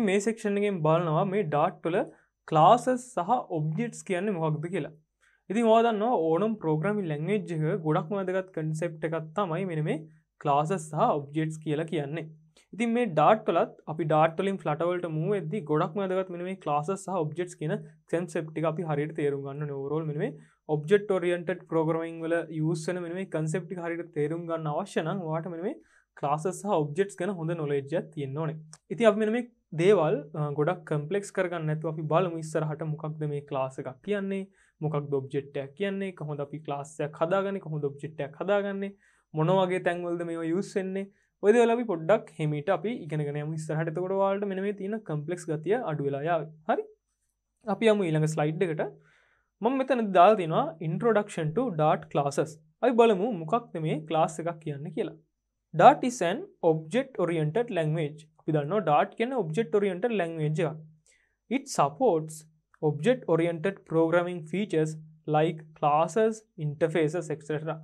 අපි මේ සෙක්ෂණගෙන් බලනවා මේ ඩාට්ටල ක්ලාසස් සහ ඔබ්ජෙට්ස් කියන්න මොහක්ද කියලා ඉතින් වාදන්න ඕනම් ප්‍රෝග්‍රමි ලැංවේජ්ජක ගොඩක් මදගත් කන්සෙප්ට එකත් තමයි මෙන මේ ක්ලාසස් සහ ඔබ්ජෙට්ස් කියලා කියන්නේ ඉතින් මේ ඩාට්ටලත් අපි ඩාටලින් ෆලටවලට මුව ඇද ගොඩක් මදගත් මෙ මේ ක්ලාසස් සහ ඔබ්ජෙට්ස් කියන කන්සෙප්ටි අපි හරියට තේරුම් ගන්න නවරෝල් මෙ මේ ඔබ්ෙට ෝරියන්ට ප්‍රෝග්‍රමින් වල යසන මෙ මේ කන්සෙප්ටි හරිට තේරුම් ගන්න අවශ්‍යනන් වාට මෙ මේ ලාසස් ඔබ්ෙට් ගැන හොඳ නොලේජ තියෙන්න්නවන ඉති අප මේ දේවල් ගොඩක් කම්පලෙක්ස් කරගන්න ඇතු අපි බල ඉස්සරහට මොකක්ද මේ ලාසකක් කියන්නේ මොකක් දොබ්ජෙට්ටයක් කියන්නේ කොහොඳ අපි ලාස්සයක් හදාගන්න කොහොඳ ොබ්ජෙට්ටයක් හදාගන්නේ මොනවගේ තැන්වල්ද මේ යුස්සෙන්නේ ඔයද ලබි පොඩ්ඩක් හෙමිට අපි ඉගෙනගනයම ස්තරහට තකොටවාල්ට මෙනේ තින කම්පලෙක්ස් ගතිය අඩුවෙලායාව හරි අපි යම ඊළඟ ස්ලයිඩ් එකට මං මෙතන දාල් දෙෙනවා ඉන්ට්‍රඩක්ෂන් ඩාට් ලාසස් අයි බලමු මොකක්ද මේ ලාස් එකක් කියන්න කියලා Dart is an object-oriented language අපි දන්න ඩාට් කියන ඔබ්ෙක්් ඔරියන්ට ලැංවේජ it supports object oriented programming features like classes interfaces etc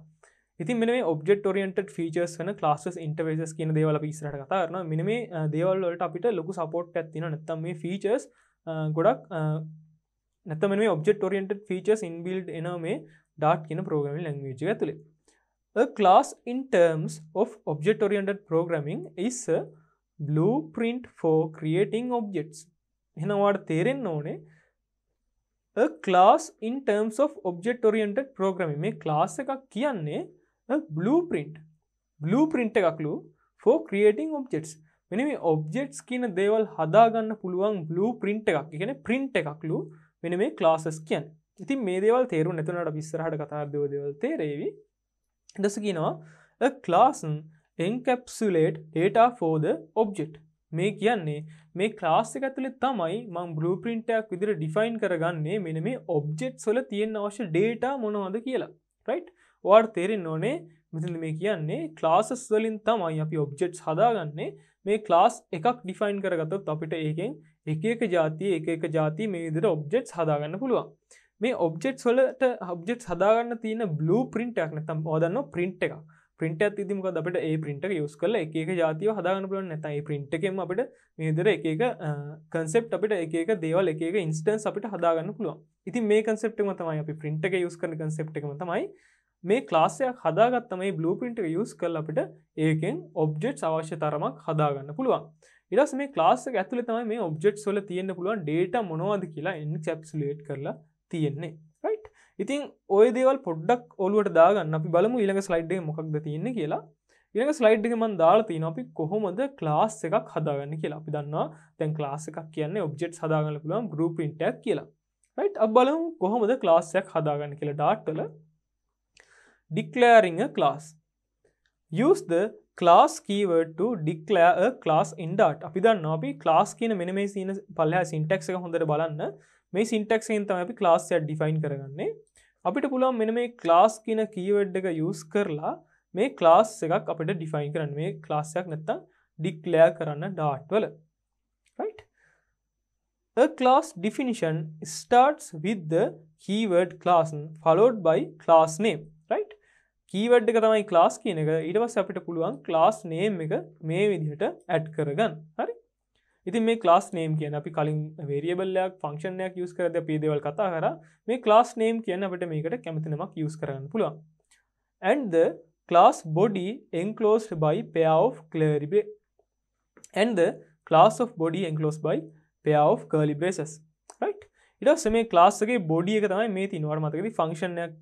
ඉතින් මෙ ඔබෙක්් ඔරියන්ට ෆීචර්ස් වන ලාස්ස් ඉන්ටවේසස් කියන දේවල පිස්රට කතාරන මෙ මේ දේවල්ලට අපිට ලොකු සපෝට් ඇතින නැත්තම් මේ ෆීචර්ස් ගොඩක් නැතම මේ ඔබෙක්් ඔරියන්ට ෆීචර්ස් ඉන්බිල්ඩ් එන මේ ඩාට් කියන ප්‍රෝගමි ලංවේජ ඇතුළේ class in terms of object oriented programming is a uh, blueprint for creating objects හෙනවාට තේරෙන් ඕනේ ලාස් ඉන් ටර්ම්ස් of ඔබ්ෙක්් ෝරියන්ට ප්‍රෝග්‍රම මේ ලාස එකක් කියන්නේ බ්ලූපින්ට් බ්ලූපින්ට් එකක්ලු ෆෝ ක්‍රියටිං ඔබ්ෙක්ස් මෙනි මේ ඔබ්ෙක්ස් කියන දේවල් හදාගන්න පුළුවන් බ්ලූ පින්ට් එකක් කියෙන පින්ට් එකක්ලු වෙන මේ ලාසස් කියන් ඉතින් මේ දේවල් තේරු නැතනට විස්සරහට කතාදව දෙවල් තේරේවි දස කියනවා ලාසන් එන්කැප්සුලේට් data for the object මේ කියන්නේ මේ ක්ලාස් එක ඇතුළේ තමයි මං බ්ලූප්‍රින්ටයක් විදිහට ඩිෆයින් කරගන්නේ මෙන්න මේ ඔබ්ජෙක්ට්ස් වල තියෙන අවශ්‍ය data මොනවද කියලා right ඔයාලට තේරෙන්න ඕනේ මෙතන මේ කියන්නේ classes වලින් තමයි අපි objects හදාගන්නේ මේ class එකක් define කරගත්තොත් අපිට ඒකෙන් එක එක જાති එක එක જાති මේ විදිහට objects හදාගන්න පුළුවන් මේ ඔබ්ජෙක්ස් වලට ඔබ්ජෙක්ස් හදාගන්න තියෙන බ්ලූ පින්ටක් නැතම් ඕදන්න පින්ට් එකක් ප්‍රින්ට ඇතිමක අපට ඒ පින්ට යස් කල එක ජාතිය හදාගන්න පුලන් නැතයි පින්ට එකෙම අපට මේදර එක කන්සෙප් අපට එක දේවල් එක ඉන්ස්ටන්ස් අපට හදාගන්න පුළුව ඉති මේ කන්සෙප් මතමයි අපි පින්ට එක යස් කන කන්සෙප් එකම තමයි මේ ලාසයක් හදාගත්තමයි බ්ලූ පින්ට යස් කල් අපට ඒකෙන් ඔබ්ජෙට් අවශ්‍ය තරමක් හදාගන්න පුළුවන් ඉරස් මේ ලාසක ඇතුළ තමයි මේ ඔබ්ජෙට් සොල තියෙන්න්න පුළුවන් ඩේට මොනවාද කියලා එන්න චැප්සුලේට් කරලා තියෙන්නේ ඉතින් ඔය දේවල් පොඩ්ඩක් ඔලුවට දාගන්න අපි බලමු ඊළඟ ස්ලයිඩ්ඩේ මොකක්ද තියන්නේ කියලා ඉළඟ ස්ලයිඩ් එක මන් දාලා තියෙන අපි කොහොමද ක්ලාස් එකක් හදාගන්න කියලා අපි දන්නවා තැන් ක්ලාස් එකක් කියන්නේ ඔබ්ෙට් හදාගන්න පුළුවන් ගරුප ඉන්ටක් කියලා රයි් අප බලමු කොහොමද ක්ලාස්සයක් හදාගන්න කියලා ඩාට්ටල declaring class use the class keyword to declare a class in dart අපි දන්න අපි class කියන මෙන මේ සීන පල්ලහ සිින්ටෙක් එක හොඳට බලන්න මේ සිින්ටෙක්ෙන් තම අපි class ඩිෆයින් කරගන්නේ අපිට පුළුවන් මෙන මේ ක්ලාස් කියන කීවඩ් එක යස් කරලා මේ ක්ලාස් එකක් අපිට ඩිෆයින් කරන්න මේ ක්ලාස්සයක් නැත්තම් ඩික්ලෑ කරන්න ඩාට්වල class definition starts with the keyword class followed by class name right keyword එක තමයි class කියන එක ඊට පස්සේ අපිට පුළුවන් class name එක මේ විදිහට add කරගන්න හරි ඉතින් මේ ලාස් නේම් කියන අපි කලින් වේරියබල්ලයක් ෆංක්ෂණයක් යස් කරද පේදවල් කතා හර මේ ලාස් නේම් කියන අපට මේකට කැමතිනමක් යස් කරන්න පුළුවන් ඇන්ද class body enclosed by pair of curly braces and the class of body enclosed by pair of curly braces right ඊට පස්සේ මේ class එකේ body එක තමයි මේ තියෙනවා මතකද function එක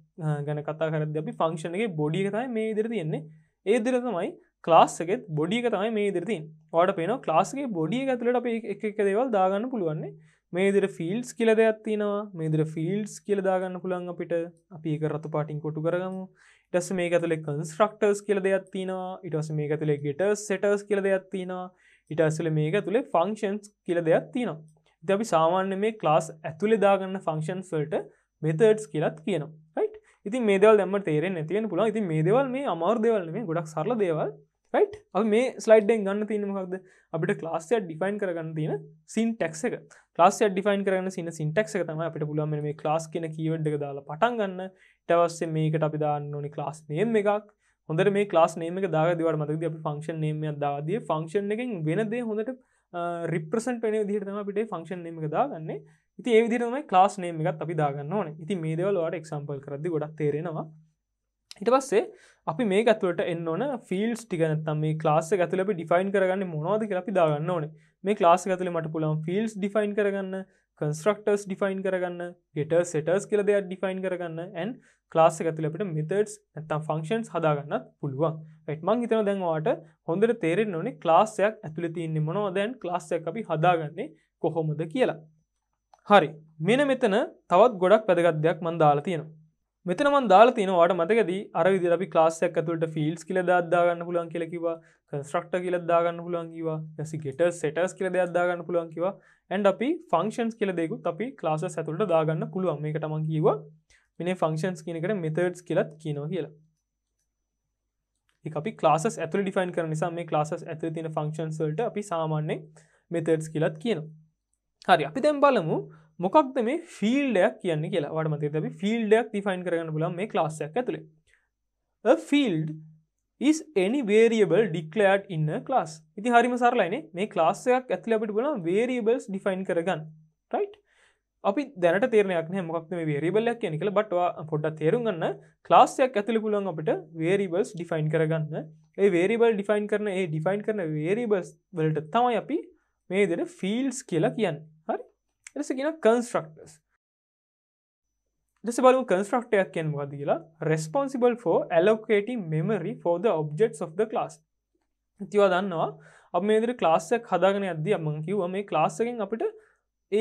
ගැන කතා කරද්දී අපි function එකේ body එක තමයි මේ විදිහට තියෙන්නේ ඒ විදිහට තමයි ලාස්සකෙත් බොඩියක තමයි මේ දිරතින් වාට පේන ලාස්ගේ බොඩිය ඇතුලට අප එක දේවල් දාගන්න පුළුවන්නේ මේදිර ෆිල්ස් කියල දෙයක් තිනවා මේදිර ෆිල්ස් කියල දාගන්න පුළන් අපිට අපි එක රතු පාටින් කොටු කරගමු ඉටස මේ ඇතුලෙ කන්ස්ට්‍රක්ටර්ස් කියල දෙයක් තිනවා ඉටස මේ ඇතුලේ ගෙටර්ස් සෙටර්ස් කියල දෙයක් තිනවා ඉටස්සල මේක තුළේ ෆංක්ෂන්ස් කියල දෙයක් තිනවා අපි සාමාන්‍ය මේ ක්ලාස් ඇතුළේ දාගන්න ෆංක්ෂන් සල්ට මෙතඩ්ස් කියලත් කියනවා ඉති මේදවල් දැම තේරෙන් ඇතියෙන පුළා ඉති මේ දෙවල් මේ අමාර දෙවල් මේ ගොඩක් සරල දේවල් රයිට් අ මේ ස්ලයිඩ්ඩෙන් ගන්න තියනමක්ද අපිට ලාස්සය ඩිෆයින් කරගන්න තියෙන සින් ටෙක්ස එක ලාස්සය ඩිෆයින් කරන්න සින සින්ටෙක් එක තම අපට පුලම මේ ලාස් කියන කීවඩ්ඩ දාලා පටන් ගන්න ටවස්සේ මේකට අපි දාන්න ඕනි ලාස් නේම් එකක් හොඳට මේ ලාස් නේම එක දාගදවට මතද අප ෆංක්ෂන් නේම දාදිය ෆංක්ෂන් එකෙන් වෙනදේ හොඳට රිප්‍රසන් පෙන දිරතම අපිට ෆංක්ෂන් නේම එක දාගන්න ඉති ඒවිදිරම ලාස් නේම එකත් අපි දාගන්න ඕන ඉති මේදවලවාට එක්සම්පල් කරදි ගොඩක් තේරෙනවා හිට පස්සේ අපි මේ ඇතුලට එන්න ඕන ෆිල්ස් ටිකනත්තම් මේ ලාස ඇතුල අපි ඩිෆයින් කරගන්න මොනවාද කියලා අපි දාගන්න ඕන මේ ලාස් ඇතුල මට පුළන් ෆිල්ස් ඩිෆයින් කරගන්න කන්ස්ට්‍රක්ටර්ස් ඩිෆයින් කරගන්න ගෙට සෙටර්ස් කියල දෙයක් ඩිෆයින් කරගන්න ඇන් ලාස ඇතුලට මෙතඩස් ඇතම් ෆංක්ෂන්ස් හදාගන්නත් පුළුවන් පෙට්මං හිතන දැන්වාට හොඳට තේරෙන් ඕනේ ලාස්සයක් ඇතුල තියන්නේ මොනවා දැන් ලාස්සයක් අපි හදාගන්නේ කොහොමද කියලා හරි මෙන මෙතන තවත් ගොඩක් පැදගත්දයක් මන්දාලා තියෙනවා මෙතනමන් දාලා තිනවාට මතකද අරවිදි අපි ලාස්සයක් ඇතුලට ෆිල්ස් කියල දදාගන්න පුලන් කියලකිවා කන්ස්ට්‍රක්ට කියල දාගන්න පුළන්කිවා ඇසි ගෙට සෙටස් කියල දෙයක්දාගන්න පුළන්කිවා ඇන්ඩ අපි ෆංක්ෂන්ස් කියලදෙකු අපි ලාස ඇතුලට දාගන්න පුළුවන් මේ එකටමන් කිවා මෙනේ ෆංක්ෂන්ස් කියනකට මෙතඩ්ස් කියලත් කියනවා කියලා අපි ලාස ඇතුල ඩිෆයින් කර නිසා මේ ලාසස් ඇතුල තින ෆංක්ෂන්සල්ට අපි සාමාන්‍යෙන් මෙතඩ්ස් කියලත් කියන හරි අපි දැම් බලමු මොකක්ද මේ ෆිල්ඩයක් කියන්න කියලා වඩමතේ තැබි ෆිල්ඩයක් තිෆයින් කරන්න පුලන් මේ ලාස්සයක් ඇතුළේ field is any variable declared in a class ඉති හරිම සරලයිනේ මේ ලාස්සයක් ඇතුළ අපිට පුලන් variables define කරගන්න right අපි දැනට තේරනයක් මොක්ම වේරිබල්ලයක් කියන කළ බටවා පොඩ්ඩ තේරුම්ගන්න ලාස්සයක් ඇතුළ පුළන් අපට වේරිබල්ස් ඩිෆයින් කරගන්න ඒ වේරිබල් ඩිෆයින් කරන ඒ ඩිෆයින් කරන වේරිබස් වලට තමයි අපි මේදර ෆිල්ස් කියලා කියන්න හරි එලස කියෙන කන්ස්ට්‍රක්ටස් දෙස බලු කන්ස්ට්‍රක්ටයක් කියෙන් මොකද කියලා රෙස්පොන්සිබල් ෝ ඇලෝකේටි මෙමරි ෝද ඔබ්ෙක්ස් of the class තිවා දන්නවා අප මේදර ලාස්සයක් හදාගෙන අද අමං කිව් මේ ලාස්සකින් අපිට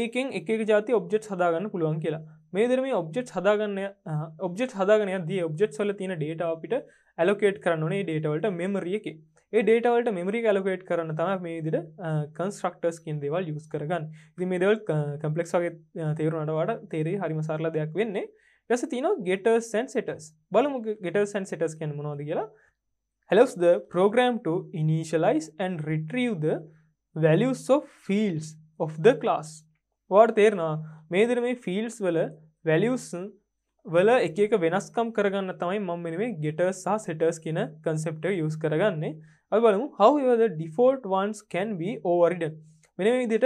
ඒකෙන් එක ජාති ඔබ්ෙක්් හදාගන්න පුළුවන් කියලා මේදරම ඔබ්ෙක්් හදාගන්න ඔබ්ෙක්් හදාගන දී ඔබ්ෙක්් සල තියෙන ඩේට අපිට ඇලෝකේට් කරන්නනේ ඩේටවලට මෙමරිය එකේ ඒ ඩේටවලට මෙමරි කලකේට් කරන්න තම මේ දිට කන්ස්ට්‍රක්ටර්ස් කින් දේවල් යුස් කරගන්න ඉති මේ දෙවල් කම්පලෙක්ස් වගේ තේරුණටවට තේරේ හරිම සරල දෙයක් වෙන්නේ ටස තින ගෙටර්ස් සන් සටස් බලමු ගෙටර්ස් සන් සටස් කැන මොනොද කියලා helps the program to initialize and retrieve the values of fields of the class වාට තේරනා මේදර මේ ෆිල්ස් වල values වල එක එක වෙනස්කම් කරගන්න තමයි මම මේ ගෙටර්ස් සහ සෙටර්ස් කියන කන්සෙප්ට යස් කරගන්නේ අපි බලමු හවද default ones can be overridden මෙන විදිට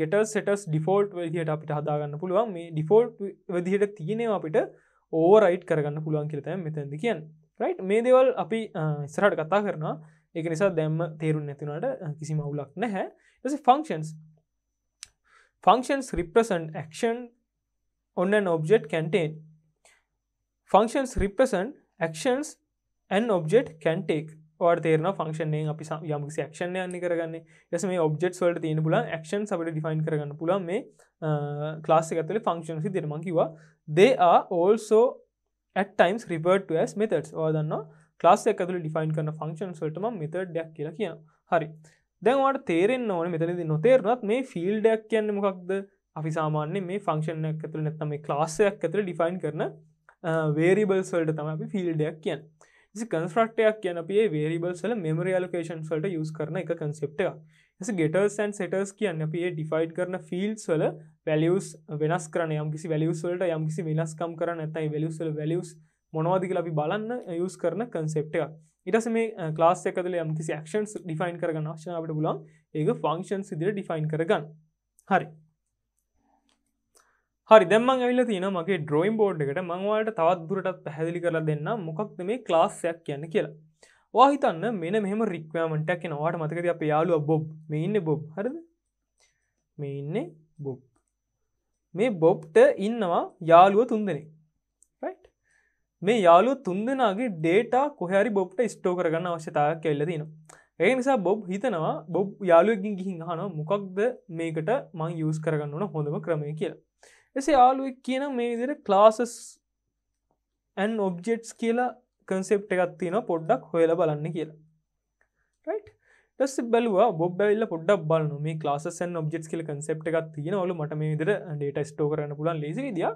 ගෙට සෙටස් ඩිෆෝල්ට් විදිහට අපිට හදාගන්න පුළුවන් මේ ඩිෆෝල්ට් විදිහට තියෙනවා අපිට ඕවරයිට් කරගන්න පුළුවන් කියලත මෙතැදි කියන් රයිට් මේ දෙවල් අපි ඉස්රට කතා කරනවා එක නිසා දැම්ම තේරුම් නැතිනට කිසි මවුලක් නැහැ ස ෆංක්ෂන්ස් ෆංක්ෂන්ස් රිප්‍රසන් ක්ෂන් ඔන්න object කැන්ටේන් functions represent actions an object can take or තේරන ෆංක්ෂනය අපි යමකිසි ක්ෂණය අන්න කරගන්න යස මේ ඔබ්ෙක්ස් වලට තියෙන පුල ක්ෂන් සබට ඩිෆයින් කරගන්න පුල මේ ලාස ඇතුල ෆංක්ෂන්සි දෙරමකිවා they are also at times referred to as methods or දන්න ලාස් එකතුල ඩිෆයින් කරන ෆංක්ෂන් සල්ටම මෙතර ඩක් කියලා කිය හරි දැන්වාට තේරෙන් ඕන මෙතනදි නොතේරනත් මේ ෆිල් ඩක් කියන්න මොකක්ද අපි සාමාන්‍ය මේ ෆංක්ෂණයක් ඇතුළ නැත්තම මේ ලාස්සයක් ඇතුළ ඩිෆයින් කරන වේරිබල් සල්ට තම අපි ෆිල්ඩයක් කියන්න කන්ස්්‍රක්ටයක් කියන අපේ වේරිබල්සල මෙමරියලකේෂන් සල්ට යස් කරන එක කන්සෙප්ටක් ඇස ගෙටර්සන් සෙටර්ස් කියන්න අපේ ඩිෆයිඩ් කරන ෆිල්ස්වල වැලියස් වෙනස් කරන යම් කිසි වැලියස්වලට යම් කිසි වෙනස්කම් කරන ඇතයි වැලියස්වල වැලියස් මොනවාදික ලබි බලන්න යස් කරන කන්සෙප්ට එක ඉටස මේ ලාස් එකකල යම් කිසි ක්ෂන්ස් ඩිෆයින් කරගන්න ශනාවට බුලන් ඒක ෆංක්ෂන් සිදිර ඩිෆයින් කරගන්න හරි හරි දෙම ඇල තින මගේ ඩ්‍රෝයිම් බෝඩ් එකට මංවාට තවත් දුරටත් පැහැදිලි කර දෙන්න මොකක්ද මේ ක්ලාස්සයක් කියන්න කියලා වාහිතන්න මෙන මෙම රික්වෑමටක් නවාට මතකද අප යාලු බොබ් මේ ඉන්න බොබ් හරද මේ ඉන්නේ බොබ් මේ බොබ්ට ඉන්නවා යාළුව තුන් දෙනෙක් මේ යාලුව තුන් දෙෙනගේ ඩේටා කොහැරි බොබ්ට ස්ටෝ කරගන්න අවශ්‍යතාවක් එල්ලදින ඒ නිසා බොබ් හිතනවා බොබ් යාලුවකින් ගිහින් හන මොකක්ද මේකට මං යස් කරගන්න ඕන හොඳම ක්‍රමය කියලා එසේ ආලුවක් කියන මේ විදිර ක්ලාසස් ඇන් ඔබ්ජෙට්ස් කියලා කන්සෙප් එකත් තියෙන පොඩ්ඩක් හොයල බලන්න කියලා ටස් බැලව බොබ්බැල්ල පොඩ්ඩක් බලන මේ ලාසන් ඔබ්ෙට් කියල කන්සෙප් එකත් තියෙන ඔලු මට මේ විදිර ඩේට ස්ටෝ කරන්න පුලන් ලෙසි දිය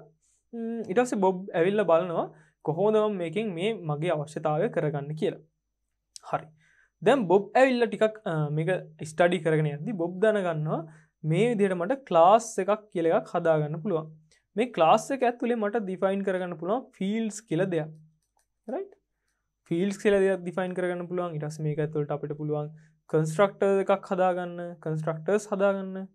ඉටස බොබ් ඇවිල්ල බලනවා කොහෝදවම් මේකින් මේ මගේ අවශ්‍යතාවය කරගන්න කියලා හරි දැම් බොබ් ඇවිල්ල ටිකක් මේක ස්ටඩි කරගෙන ඇදදි බොබ් දනගන්නවා මේ විදිට මට ක්ලාස් එකක් කියල එකක් හදාගන්න පුළුවන් මේ ක්ලාස් එක ඇත්තුලේ මට දිෆයින් කරගන්න පුළුවන් ෆිල්ස් කියල දෙයක් ෆිල්ස් කියල දෙයක් දිෆයින් කරගන්න පුළුවන් ඉටස් මේක ඇතුලට අපිට පුළුවන් කන්ස්ට්‍රක්ටර් එකක් හදාගන්න කන්ස්ට්‍රක්ටර්ස් හදාගන්න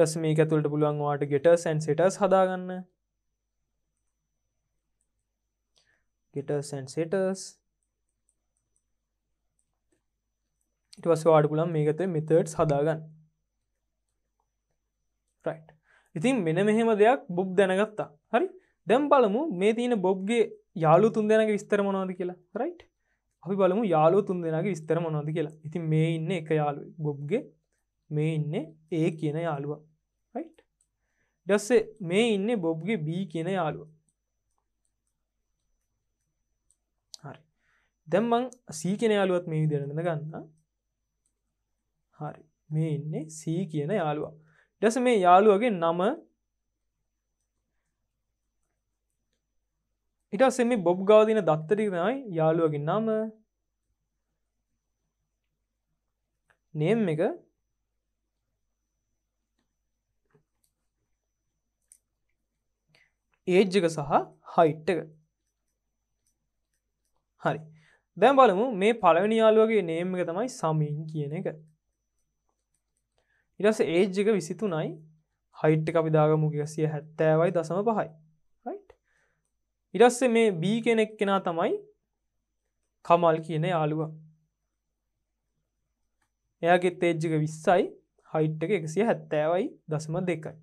ටස් මේ ඇතුළට පුළුවන් වාට ගෙටර්සන් සටස් හදාගන්න ගෙටර්සන් සටස් ඉටවස් වාඩපුලම් මේකත මෙතඩ් සදාගන්න රයිට් ඉතින් මෙන මෙහෙම දෙයක් බොබ් දැනගත්තා හරි දැම් බලමු මේ තියෙන බොබ්ගේ යාලු තුන් දෙනක විස්තර මොනවද කියලා රයිට් අපි බලමු යාලු තුන් දෙෙනගේ විස්තර මොනවද කියලා ඉතින් මේ ඉන්න එක යාලු බොබ්ගේ මේ ඉන්න ඒ කියන යාළුව රයිට් ඩස්සේ මේ ඉන්න බොබ්ගේ බී කියන යාළුව හරි දැම්මං සී කෙන යාළුවත් මේ විදිරෙන ගන්න හරි මේ ඉන්නේ සී කියන යාළුවා ඩස මේ යාළුවගේ නම ඉටස්ස මේ බොබ් ගාදින දත්තරිනයි යාළුවගේ නම නේම් එක ඒජ්ජක සහ හයිට්ටක හරි දැම් බලමු මේ පළවෙනි යාලුවගේ නේම් එක තමයි සමීන් කියන එක ඉරස ඒජ්ජක විසිතුනයි හයිට් අපි දාගමුගේ සිය හැත්තෑවයි දසම පහයි ඉරස්ස මේ බී කෙනෙක් කෙනා තමයි කමල් කියන යාළුව එයාගේ තේජ්ජක විස්සයි හයිට්ට එකසිය හැත්තෑවයි දසම දෙකයි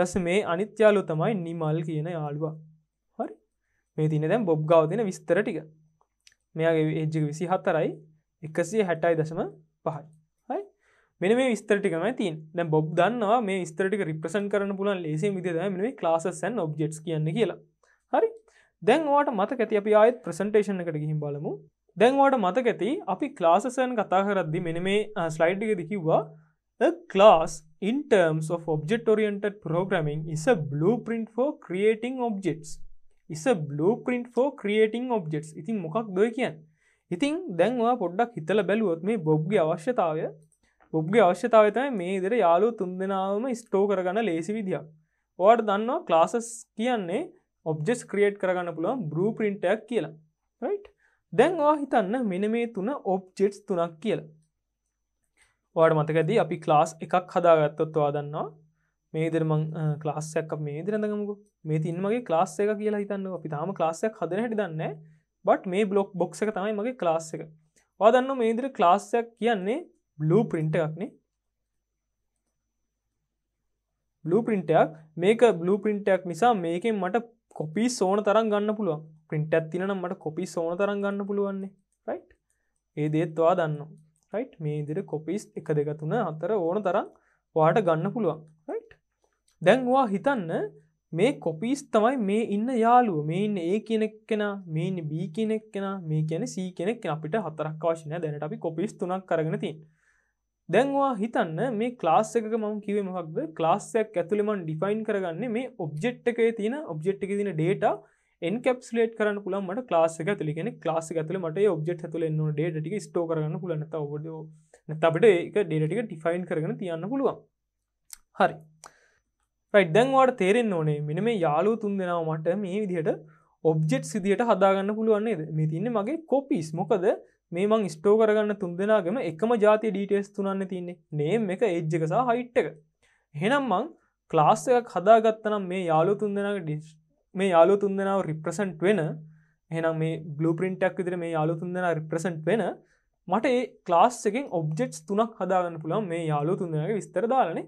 දස මේ අනිත්‍යයාලු තමයි නිමල් කියන යාළුවා හරි මේ තින දැම් බොබ් ගාව දෙන විස්තර ටික මෙයාගේ ඒජ්ජක විසි හතරයි එකසිය හැටයි දසම පහයි මෙන මේ විස්තරටිකම තින් දැ බොබ් දන්නවා මේ ස්තරටික රිප්‍රසන් කරන පුලන් ලේසේ විදදම මේ ලාසස්සන් ඔබ්ෙට් කියන්න කියලා හරි දැන්වාට මත ඇති අපි ආයත් ප්‍රසන්ටේෂන එකට ගිහිම් බලමු දැන්වාට මතක ඇති අපි ලාසසන් කතා කරද්දි මෙන මේ ස්ලයිඩ්ික දෙකිව්වා class in terms of object oriented programming is a blueprint for creating objects is a blueprint for creating objects ඉතින් මොකක් දොයි කියන් ඉතින් දැන්වා පොඩ්ඩක් හිතල බැලුවොත් මේ බොබ්ගේ අවශ්‍යතාවය ඔබ්ගේ අවශ්‍යතාවතයි මේ ඉදිර යාලු තුන්දෙනාවම ස්ටෝ කරගන්න ලේසි විදිිය. ඕට දන්නවා ක්ලාසස් කියන්නේ ඔබ්ජෙස් ක්‍රියට් කරගන්න පුළුවන් බ්‍රූ පින්ටක් කියලා රයිට් දැන් වා හිතන්න මෙන මේ තුන ඔබ්ජෙට්ස් තුනක් කියලා. වාඩ මතකදී අපි ක්ලාස් එකක් හදාගත්තොත්වා දන්නවා මේදරමං ක්ලාස්සයක් මේ දරඳගමකු මේ තින්මගේ ලාස්ස එක කියලා හිතන්න අපි තාම ලාස්සයක් හදන හැටි දන්න බට මේ බ්ලොක් බොක්ස එක තමයි මගේ ලාස්ස එක වාදන්න මේදර ලාස්සයක් කියන්නේ බ්ලූ පින්ටයක්න බ්ලූ පින්ටයක් මේක බ්ලූ පින්ටයක් නිසා මේකෙන් මට කොපි සෝන තරම් ගන්න පුළුවන් පින්ට ඇත්තිනම් මට කොපි සෝන තරම් ගන්න පුළුවන්නේ රයි් ඒ දේත්වා දන්න රයි් මේ දිර කොපිස් එක දෙක තුන අතර ඕන තරම් වාට ගන්න පුළුවන් රයි් දැන්වා හිතන්න මේ කොපිස් තමයි මේ ඉන්න යාලුව මේ ඉන්න ඒ කෙනෙක් කෙන මේ බී කෙනෙක් කෙන මේ කියැන සී කෙනෙක් අපිට හතරක් කාශනය දැනට අපි කොපිස් තුනක් කරගෙන තිී දැන්වා හිතන්න මේ ලාස් එක ම කිවමක්ද ලාස්සයක් ඇතුළෙමන් ඩිෆයින් කරගන්න මේ ඔබ්ෙට් එකේ තියෙන ඔබ්ෙට් එක තින ඩේට එන්කප්ස්ලේට් කරන්න පුළන්මට ලාසක තුලිගෙන ලාස ඇතුල මට ඔබ්ෙට් ඇතුල න ඩේටික ස්ටෝ කරන්න පුලනත ඔබඩෝ නැතබට එක ඩේටික ටිෆයින් කරන තියන්න පුළුවන් හරි ප්‍රයිඩ්ඩන්වාට තේරෙන් ඕනේ මෙන මේ යාලෝ තුන් දෙෙනාව මට මේ විදිහට ඔබ්ෙට් සිදිට හදාගන්න පුළුවන්න්නේ මේ තින්න මගේ කොපිස් මොකද මේ මං ස්ටෝ කරගන්න තුන් දෙනාගම එකම ජාති ඩීටේස් තුනන්න තින්නේ නේම් එක එජ්ජකසා හයිට්ටක හෙනම් මං ක්ලාස් එකක් හදාගත්තනම් මේ යාලු තුන් දෙෙනක ඩිස් මේ යාලු තුන් දෙෙනාව රිප්‍රසන්ට් වෙන එහෙනම් මේ බ්ලු පින්ටක් විදිර මේ යාලු තුන් දෙෙන රිප්‍රසන්ට් වෙන මට ඒ ක්ලාස් එකෙන් ඔබ්ජෙක්ස් තුනක් හදාගන්න පුළන් මේ යාලු තුන් දෙෙනගේ විස්තරදාලනේ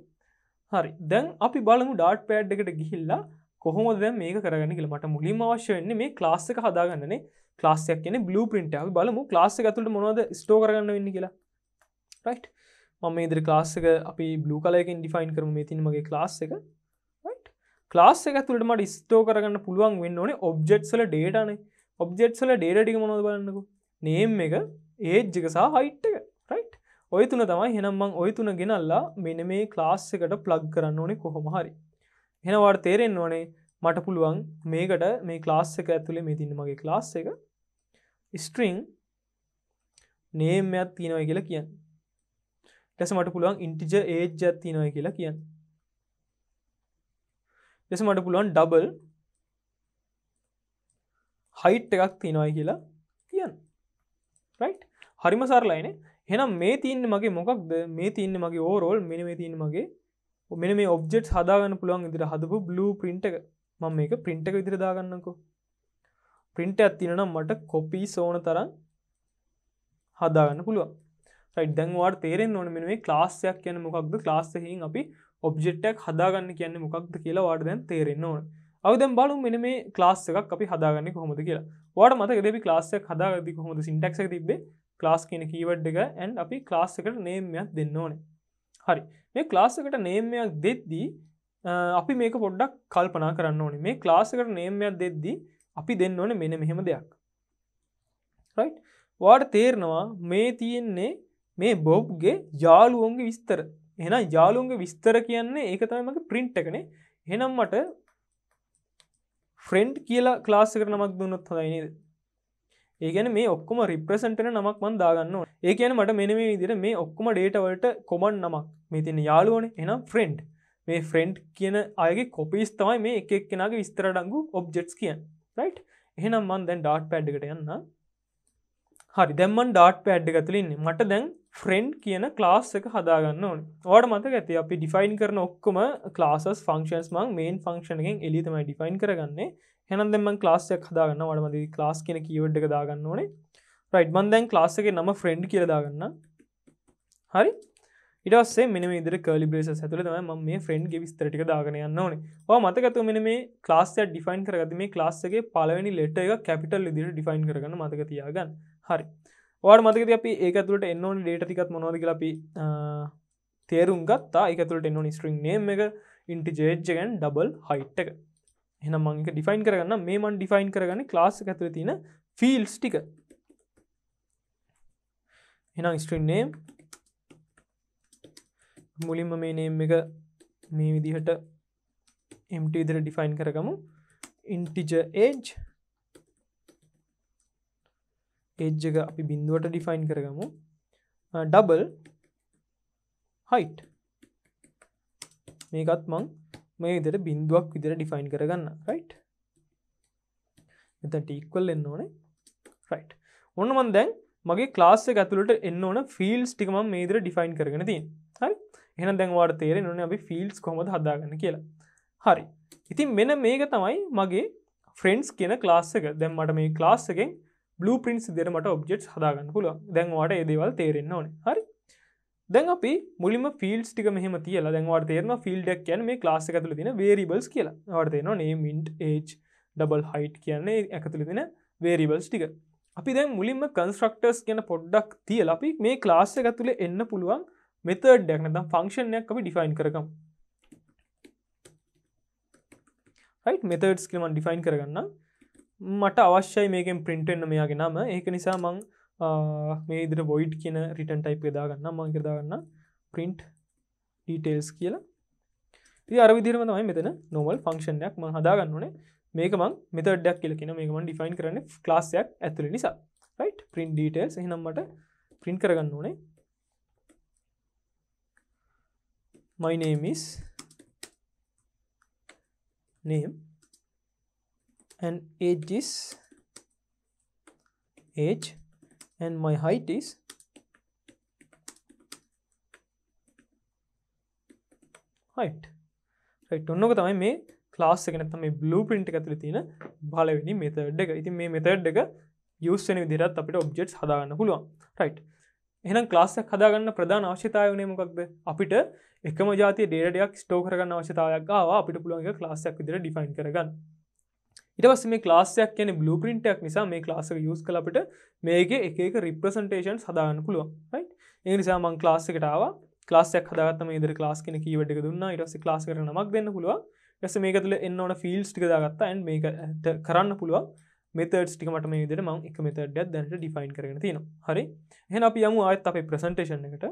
හරි දැන් අපි බලමු ඩාට් පෑඩ් එකට ගිහිල්ලා කොහොමද මේක කරගන්න කියල මට මුලින් අවශ්‍ය වෙන්නේ මේ ක්ලාස්සක හදාගන්නනේ ලාස්සයක් කියන බලු පින්ට අපි බලමු ලාස්ස ඇතුට මොවද ස්ටෝකරගන්න වෙන්න කියලා රයිට් මම ඉදිරි ලාස්සක අපි බලු කලයකින් ඩිෆයින් කරම තින්මගේ ලාස්ස එක ලාස්ස එක තුළට මට ස්තෝ කරගන්න පුළුවන් වෙන්න ඕනේ ඔබ්ජෙට්සල ඩේටනේ ඔබ්ජෙට්සල ඩේටි මොද බලන්නක නේම් එක ඒජ්ජික සහ හයිට් එක රයිට් ඔය තුන තමයි හෙනම්මං ඔය තුන ගෙනල්ලා මෙන මේ ලාස් එකට ප්ලග් කරන්න ඕනේ කොහොම හරි හෙනවාට තේරෙන් ඕනේ මට පුළුවන් මේකට මේ ලාස් එක ඇතුළේ මේ තින්න මගේ ලාස් එක ස්ට්‍රීං නේමයක් තියෙනවයි කියලා කියන්න ලෙස මට පුළුවන් ඉන්ටිජ ඒජ්ජත් තියෙනවයි කියලා කියන්න ලෙස මට පුළුවන් ඩබල් හයිට් එකක් තියෙනවයි කියලා කියන්න රයි් හරිම සරලයින හෙනම් මේ තියන්න මගේ මොකක්ද මේ තියන්න මගේ ඕරෝල් මෙන මේ තියන්න මගේ මෙන මේ ඔබ්ජෙට් හදාගන්න පුළුවන් ඉදිර හදපු බ්ලු පින්ට් එක මම මේක ප්‍රින්ටක විදිර දාගන්නකෝ ප්‍රින්ට ඇත්තිනම් මට කොපී සෝන තරන් හදාගන්න පුළුවන් යිඩංවාට තේරෙන් ඕන මේ ලාස්සයක් කියන මොකක්ද ලාස්සහින් අපි ඔබ්ජෙට්ටක් හදාගන්න කියන්න මොකක්ද කියලා වාට දැන් තේරෙන්න්න ඕන අවදැම් බලු මෙන මේ ලාස් එකක් අපි හදාගන්න කොහොමද කියලා වාට මතක දෙබි ලාස්සයක් හදාගදි කොහොමද සිින්ටක්ක තිබේ ලාස් කියන කීවඩ් එක ඇන් අපි ලාස්සකට නේමයක් දෙන්න ඕන හරි මේ ලාස්සකට නේමයක් දෙද්දී අපි මේක පොඩ්ඩක් කල්පනා කරන්න ඕනේ මේ ක්ලාසකට නේමයක් දෙද්දි අපි දෙන්න ඕන මෙන මෙහෙම දෙයක් වාට තේරනවා මේ තියෙන්නේ මේ බොබ්ගේ ජාලුවන්ගේ විස්තර එෙන ජාලුන්ගේ විස්තර කියන්නේ ඒක තමමගේ ප්‍රින්ට් එකනේ හෙනම් මට ෆ්‍රෙන්ට් කියලා ක්ලාස කර නමක් දුන්නොත් හොයිනේද ඒගැන මේ ඔක්කොම රිප්‍රසටන නමක් මන් දාගන්න ඒ කියන මට මෙන මේ විදිර මේ ඔක්කොම ඩේටවලට කොමන් නමක් මේ තින යාලුවන එනම් ෆ්‍රෙන්ඩ් මේ ෆ්‍රෙන්ට් කියන අයගේ කොපිස් තමයි මේ එකක් කෙනගේ විස්තරඩංගු ඔබ්ජෙට්ස් කියන් රයි් එහෙනම් මන් දැන් ඩාට් පැඩ්කට යන්න හරි දැම්මන් ඩාට් පැඩ් ගතුලන්නේ මට දැන් ෆ්‍රෙන්ඩ් කියන ලාස් එක හදාගන්න ඕන ඕඩ මතක ඇති අපි ඩිෆයින් කරන ඔක්කොම ලාසස් ෆංක්ෂන්ස් මං මේන් ෆංක්ෂණගෙන් එලිතමයි ඩිෆයින් කරගන්නේ හැන දෙම ලාස්සයක් හදාගන්න වඩමදි ලාස් කියන කීවඩ් එක දාගන්න ඕනේ රයිට් මන්දැන් ලාස්සගේ නම ෆ්‍රෙන්ඩ් කියලදාගන්න හරි ඉටස්සේ මෙ ඉදර කලිබේස ඇතුල ම මේ ෆ්‍රෙන්ඩ්ගේ විස්තරටික දාගනයන්න ඕන ඕ මතකතු මෙන මේ ලාස්සය ඩිෆයින් කරගත මේ ලාස්සගේ පලවැනි ලෙට එක කැපිටල් ඉදිර ඩිෆයින් කරගන්න මතක තියාගන්න හරි වාඩ මතක අපි ඒකතුලට එන්නඕන ඩේටිකත් මොනොදක ලපි තේරුම් ගත්තා එකතුලට එන්නොන ස්ට්‍රිං නේම් එක ඉන්ටිජේජ්ජගෙන් ඩබල් හයිට් එක එන මංක ඩිෆයින් කරගන්න මේමන් ඩිෆයින් කරගන්න ලාස් ඇතුල තින ෆිල්ස් ටික එනම් ස්ට්‍රින් නේම් මුලින්ම මේ නේම් එක මේ විදිහට එම්ට ඉදිර ඩිෆයින් කරගමු ඉන්ටිජ ඒජ් ඒජ් එක අපි බින්දුවට ඩිෆයින් කරගමු ඩබල් හයිට් මේකත් මං මේ ඉදිර බින්දුවක් විදිර ඩිෆයින් කරගන්න රයිට් එත ටීක්වල් එන්න ඕනේ රයිට් ඔන්නමන් දැන් මගේ ලාස්ස ඇතුළට එන්න ඕන ෆිල්ස් ටිකම මේදර ඩිෆයින් කරගෙන තින් හරි එන දැන්වාට තේරෙන ඕන අපි ෆිල්ස් කොමද හදාගන්න කියලා හරි ඉතින් මෙන මේක තමයි මගේ ෆ්‍රෙන්න්ස් කියන ලාස්සක දැම්මට මේ ලාස්සකෙන් බ්ලු පින්ස් දෙරමට ඔබ්ෙට් හදාගන්න පුල දැන්වාට ඒදේවල් තේරෙන්න්න ඕන හරි දැන් අපි මුලිම ෆිල්ස් ටික මෙහම තියල දැන්වාට තේරන ෆිල්ඩක් කියන මේ ලාස ඇතුල තින වේරිබල්ස් කියලා වර්තයන නේමින්ට් ඒ් ඩබල් හයිට් කියන්නේ ඇතුළ තින වේරිබල්ස් ටික අපි දැන් මුලින්ම කන්ස්ට්‍රක්ටර්ස් කියන පොඩ්ඩක් තියල අපි මේ ලාස්ස ඇතුළේ එන්න පුළුවන් මෙතඩ් එකන තම් ෆංක්ෂණයක් අපි ඩිෆයින් කරකම් මෙතඩස් කලමන් ඩිෆයින් කරගන්න මට අවශ්‍යයි මේකෙන් ප්‍රින්ටෙන්න්න මෙයාගෙනම ඒක නිසා මං මේ ඉදිර බොයිඩ් කියන රිටන් ටයිප් දාගන්න මං කරදාගන්න ප්‍රින්ට් ඩීටේල්ස් කියලා ති අරවිදිරම තමයි මෙතන නොවල් ෆංක්ෂණයක් ම හදාගන්නනේ මේක මං මෙතඩක් කියල කියෙන මේකමන් ඩිෆයින් කරන ලාස්සයක් ඇතුළ නිසා රයි් පින් ඩීටේල්ස් එහනම්මට පින් කරගන්න ඕනේ my name is name and age is age and my height is height right ඔන්නක තමයි මේ ලාස් එකන තම බ්ලු පින්ට් ඇතුල තියෙන බලවෙනි මෙතඩ් එක ඉතින් මේ මෙතඩ් එක යස්වන විදිරත් අපිට ඔබ්ජෙට් හදාගන්න පුළුවන් රයිට් එහෙනම් ක්ලාස්සයක් හදාගන්න ප්‍රධාන අවශ්‍යතාවය වනේ මොකක්ද අපිට එකම ජාති ඩේඩයක් ස්ටෝ කරගන්න අවශ්‍යතාවයක් ආවා අපිට පුළුවන් ක්ලාස්සයක් විදිර ඩිෆයින් කරගන්න ඉටවස් මේ ලාස්සයක් කියන බලු පින්ටක් නිසා මේ ලාසක යස් කලපට මේගේ එක රිප්‍රසන්ටේෂන් හදාගන්න පුළුවන් ඒ නිසා මං ලාස්සකටාව ලාස්සයක් හදගත්ම ඉදර ලාස් කෙන කීවැඩි දුන්න ඉටස ලාස් කරන මක් දෙන්න පුළුව ඇස මේක තුළ එන්න ඕන ෆිල්ස්ටි දාගත්තා ඇන් මේක කරන්න පුළුවන් මෙතට ටිකමට මේ විදිර මං එක මෙතඩයක් දැනට ඩිෆයින් කරන තියෙන හරි එහෙන අපි යමු අයත් අපේ ප්‍රසන්ටේෂන් එකට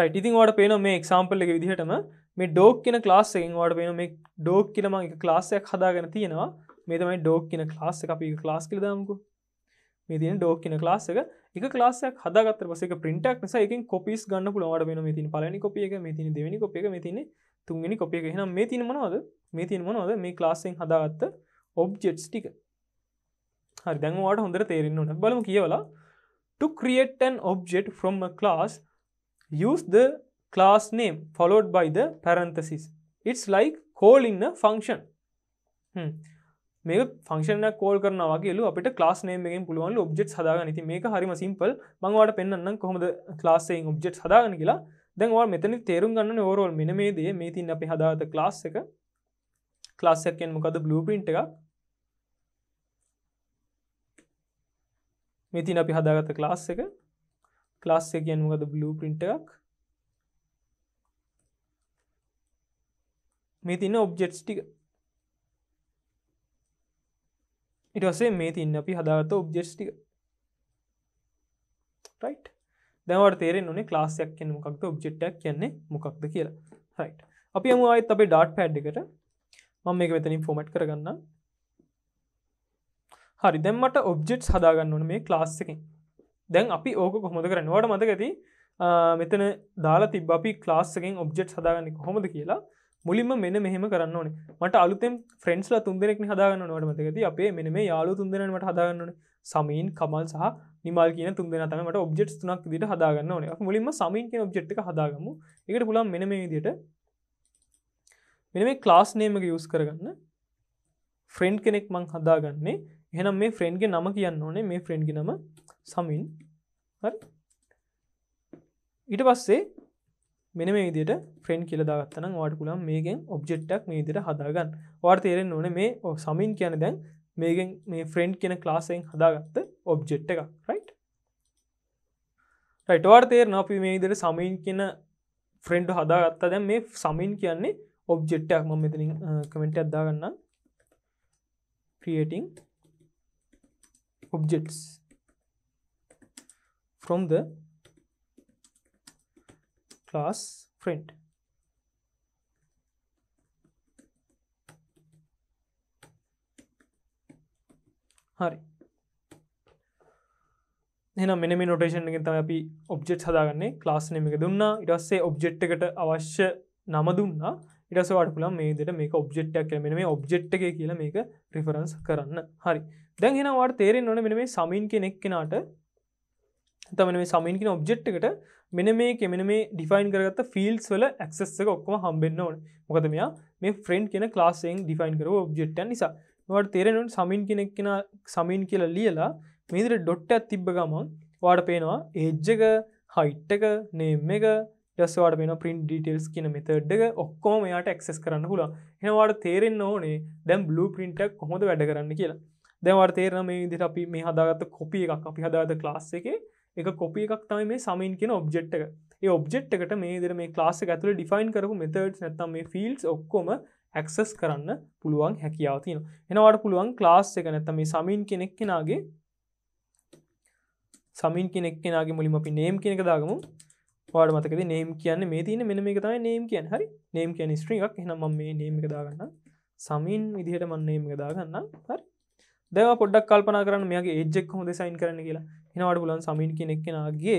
රයිටඉතින් වාට පේන මේ එක්සාම්පල් එක විදිහටම මේ ඩෝක් කියන ලාස්සෙන් වාට පේන මේ ඩෝක් කියලම එක ලාස්සයක් හදාගෙන තියෙනවා මේතමයි ඩෝක් කියන ලාස්ස අපි ලාස් කලදාමකු මේ තින ඩෝක් කියන ලාස් එක එක ලාසයක් හදාගත පසක පින්ටක් නිසා එක කොපිස් ගන්න පුලවාට වෙන මෙතින් පලනි කොපියක මෙතින දෙවැනි කොපියක මෙතින තුන්ගනි කොපියක හෙනම් මේ තින මොනවද මේ තින මොනවද මේ ලාස්සෙන් හදාගත්ත ඔබ්ජෙට්ස් ටික හරි දැන්වාට හොඳර තේරෙන්න්නට බලමු කියලා to create an object from a class use the class name followed by the parenthesis it's like calling a function මේ ෆංක්ෂන කෝල් කරනවාගේලු අපිට ලාස් නේමගෙන් පුළුවන් ඔබ්ෙට් හදාග නති මේක හරිම සිම්පල් මංවාට පෙන්න්න කොහොමද ලාස්සයෙන් ඔබ්ෙට් හදාගන කියලා දැන්වා මෙතනි තේරුම් ගන්න ඕරෝල් මෙන මේ දේ මේ තින් අපි හදාත ලාස් එක ලාස්සකෙන් මොකද බ්ලූපින්ට් එකක් මෙතින් අපි හදාගත ක්ලාස් එක ක්ලාස් එක කියන්මකද බ්ලූ පින්ට එකක් මේ තින්න ඔබ්ජෙට්ස් ටික ඉටසේ මේ තින්න අපි හදාගත ඔබ්ජෙස් ටික රයි් දැවට තේරෙන් ඕනේ ලාස්යක් කියෙන් මොකක්ද ඔබ්ජෙට්ටක් කියන්නේ මොකක්ද කියලා රයි් අපි අම අයිත් අපේ ඩාට් පැඩ්ඩිකට මම එක වෙතනින් ෆෝමට් කරගන්න හරි දැම්මට ඔබ්ජෙට් හදාගන්න ඕන මේ ලාස්සකින් දැන් අපි ඕක කොහොමද කරනවට මත ඇති මෙතන දාලා තිබ අපි ලාස්සකින් ඔබ්ජෙට් හදාගන්න කොහොමද කියලා මුලින්ම මෙන මෙහෙම කරන්න ඕනේ මට අලුතෙන් ෆ්‍රෙන්ස්ල තුන්දෙනෙක් හදාගන්න නොට මතකති අපේ මෙන මේ යාලු තුන්දෙනට හදාගන්නන සමීන් කමල් සහ නිමල් කියන තුන්දෙන තමට ඔබ්ෙට් තුනක් දිට හදාගන්න ඕනේ මුලින්ම සමීන් කිය ඔබ්ෙට් හදාගමු එකට පුලන් මෙන මේ දිට මෙන මේ ක්ලාස් නේමක යස් කරගන්න ෆ්‍රෙන්් කෙනෙක් මං හදාගන්නේ එහෙනම් මේ ෆ්‍රෙන්ඩ්ගේ නම කියන්න ඕනේ මේ ෆ්‍රෙන්ඩ්ගි නම සමින් ඊට පස්සේ මෙන මේ විදිට ෆ්‍රෙන්ඩ් කියලදාගත්තන වාට පුලම් මේකෙන් ඔබ්ෙට්ටක් මේ දිට හදාගන්න වාට තේරෙන් ඕන මේ සමින් කියන දැන් මේකෙන් මේ ෆ්‍රෙන්ඩ් කියන ක්ලාසයෙන් හදාගත්ත ඔබ්ජෙට් එක රයිට් රයිටවාර් තේරන අපි මේ දිට සමීන් කියන ෆ්‍රෙන්ඩ් හදාගත්ත දැන් මේ සමීන් කියන්නේ ඔබ්ජෙට්ටක් ම මෙතනින් කමෙන්ට අදදාගන්න creating objects from the class friend. හරි එහෙනම් මෙන මේ නොටේෂන් එකෙන් තමයි අපි ඔබ්ජෙක්ට් හදාගන්නේ ක්ලාස් නේම් එක දුන්නා ඊට පස්සේ ඔබ්ජෙක්ට් එකට අවශ්‍ය නම දුන්නා ඊට පස්සේ වාට පුළුවන් මේ විදිහට මේක ඔබ්ජෙක්ට් එකක් කියලා මෙන්න මේ ඔබ්ජෙක්ට් එකේ කියලා මේක රෙෆරන්ස් කරන්න හරි දැන් හෙනවාට තේරෙන් ඕන මෙන මේ සමීන් කෙනෙක් කෙනාට තමන මේ සමීන්කින ඔබ්ජෙට් එකට මෙන මේ කෙමෙන මේ ඩිෆයින් කරගත්ත ෆිල්ස් වල ඇක්සස්සක ඔක්කොම හම්බෙන්න්න ඕන මොකද මෙයා මේ ෆ්‍රෙන්් කෙන ලාස්සයෙන් ඩිෆයින් කර ඔබ්ජෙට්ට නිසා වට තේරෙනුන් සමීන් කෙනෙක් කෙන සමීන් කියලා ලියලා මේදර ඩොට්ට ඇත් තිබ්බ ගමන් වාට පේනවා ඒජ්ජක හයිට්ටක නේම් එක ඩස්වාට වෙන පින් ඩිටල්ස් කියන මෙතඩ්ඩක ඔක්කෝම යාට එක්සෙස් කරන්න පුලා එනවාට තේරෙන්න්න ඕනේ දැම් බ්ලු පින්ටක් කොහොද වැඩ කරන්න කියලා දැවර් තේරන මේ විදිට අපි මේ හදාගත්ත කොපිය එකක් අපි හදාද ක්ලාස් එක එක කොපිය එකක් තමයි මේ සමයින් කියෙන ඔබ්ෙට් එක ඒ ඔබ්ෙට් එකට මේ දර මේ ලාස ඇතුල ඩිෆයින් කරපු මෙතඩ් නැතම් මේ ෆිල්ස් ඔක්කොම ඇක්සස් කරන්න පුළුවන් හැකියාව තියෙන එනවට පුළුවන් ලාස් එක නැත මේ සමීන් කෙනෙක් කෙනගේ සමින් කෙනෙක් කෙනගේ මුලිම අපි නේම් කෙනෙක දාගමු වාඩ මතකද නේම් කියන්න මේ තින මෙන මේ තයි නේම් කියන් හරි නේම් කියන ස්ට්‍රික් හෙනම මේ නේමික දාගන්න සමීන් විදිහට මන් නේමික දාගන්න හරි දැව පොඩක් කල්පනා කරන්න මේගේ ඒජෙක් හොඳ සයින් කරන කියලා හිනවට පුලන් සමීන් කෙනෙක් කෙනගේ